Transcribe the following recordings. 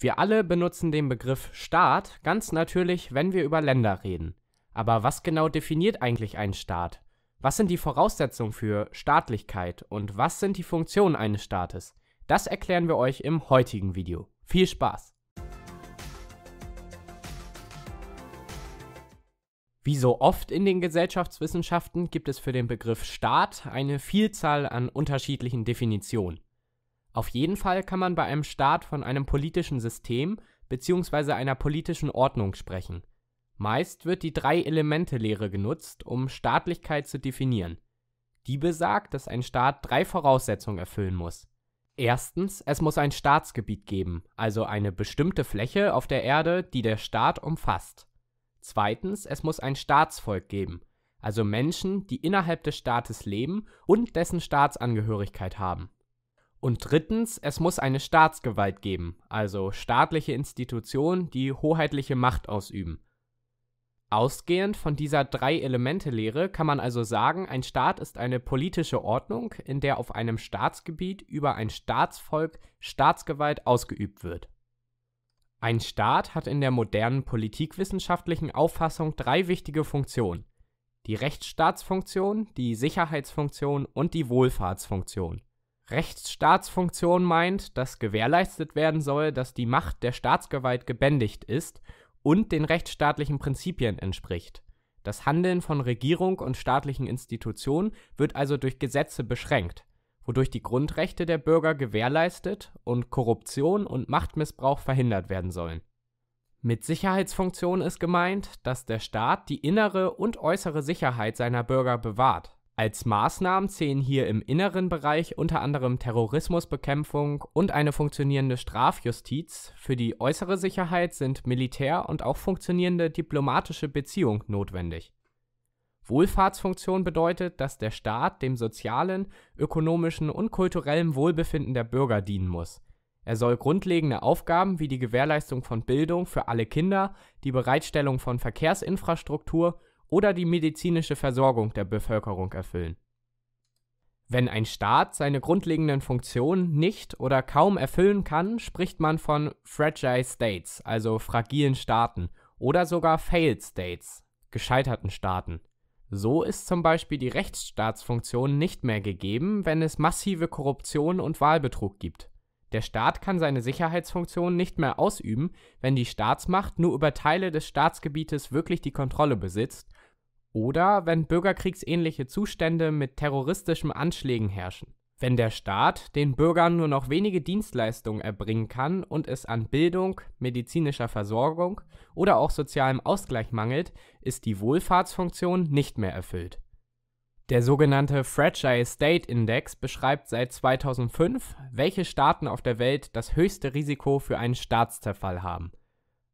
Wir alle benutzen den Begriff Staat ganz natürlich, wenn wir über Länder reden. Aber was genau definiert eigentlich ein Staat? Was sind die Voraussetzungen für Staatlichkeit und was sind die Funktionen eines Staates? Das erklären wir euch im heutigen Video. Viel Spaß! Wie so oft in den Gesellschaftswissenschaften gibt es für den Begriff Staat eine Vielzahl an unterschiedlichen Definitionen. Auf jeden Fall kann man bei einem Staat von einem politischen System bzw. einer politischen Ordnung sprechen. Meist wird die Drei-Elemente-Lehre genutzt, um Staatlichkeit zu definieren. Die besagt, dass ein Staat drei Voraussetzungen erfüllen muss. Erstens, es muss ein Staatsgebiet geben, also eine bestimmte Fläche auf der Erde, die der Staat umfasst. Zweitens, es muss ein Staatsvolk geben, also Menschen, die innerhalb des Staates leben und dessen Staatsangehörigkeit haben. Und drittens, es muss eine Staatsgewalt geben, also staatliche Institutionen, die hoheitliche Macht ausüben. Ausgehend von dieser Drei-Elemente-Lehre kann man also sagen, ein Staat ist eine politische Ordnung, in der auf einem Staatsgebiet über ein Staatsvolk Staatsgewalt ausgeübt wird. Ein Staat hat in der modernen politikwissenschaftlichen Auffassung drei wichtige Funktionen. Die Rechtsstaatsfunktion, die Sicherheitsfunktion und die Wohlfahrtsfunktion. Rechtsstaatsfunktion meint, dass gewährleistet werden soll, dass die Macht der Staatsgewalt gebändigt ist und den rechtsstaatlichen Prinzipien entspricht. Das Handeln von Regierung und staatlichen Institutionen wird also durch Gesetze beschränkt, wodurch die Grundrechte der Bürger gewährleistet und Korruption und Machtmissbrauch verhindert werden sollen. Mit Sicherheitsfunktion ist gemeint, dass der Staat die innere und äußere Sicherheit seiner Bürger bewahrt. Als Maßnahmen zählen hier im inneren Bereich unter anderem Terrorismusbekämpfung und eine funktionierende Strafjustiz, für die äußere Sicherheit sind Militär und auch funktionierende diplomatische Beziehungen notwendig. Wohlfahrtsfunktion bedeutet, dass der Staat dem sozialen, ökonomischen und kulturellen Wohlbefinden der Bürger dienen muss. Er soll grundlegende Aufgaben wie die Gewährleistung von Bildung für alle Kinder, die Bereitstellung von Verkehrsinfrastruktur oder die medizinische Versorgung der Bevölkerung erfüllen. Wenn ein Staat seine grundlegenden Funktionen nicht oder kaum erfüllen kann, spricht man von Fragile States, also fragilen Staaten, oder sogar Failed States, gescheiterten Staaten. So ist zum Beispiel die Rechtsstaatsfunktion nicht mehr gegeben, wenn es massive Korruption und Wahlbetrug gibt. Der Staat kann seine Sicherheitsfunktion nicht mehr ausüben, wenn die Staatsmacht nur über Teile des Staatsgebietes wirklich die Kontrolle besitzt oder wenn bürgerkriegsähnliche Zustände mit terroristischen Anschlägen herrschen. Wenn der Staat den Bürgern nur noch wenige Dienstleistungen erbringen kann und es an Bildung, medizinischer Versorgung oder auch sozialem Ausgleich mangelt, ist die Wohlfahrtsfunktion nicht mehr erfüllt der sogenannte Fragile State Index beschreibt seit 2005, welche Staaten auf der Welt das höchste Risiko für einen Staatszerfall haben.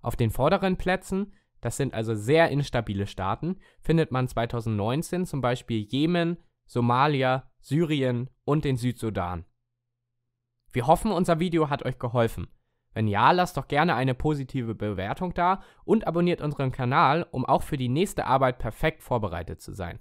Auf den vorderen Plätzen, das sind also sehr instabile Staaten, findet man 2019 zum Beispiel Jemen, Somalia, Syrien und den Südsudan. Wir hoffen, unser Video hat euch geholfen. Wenn ja, lasst doch gerne eine positive Bewertung da und abonniert unseren Kanal, um auch für die nächste Arbeit perfekt vorbereitet zu sein.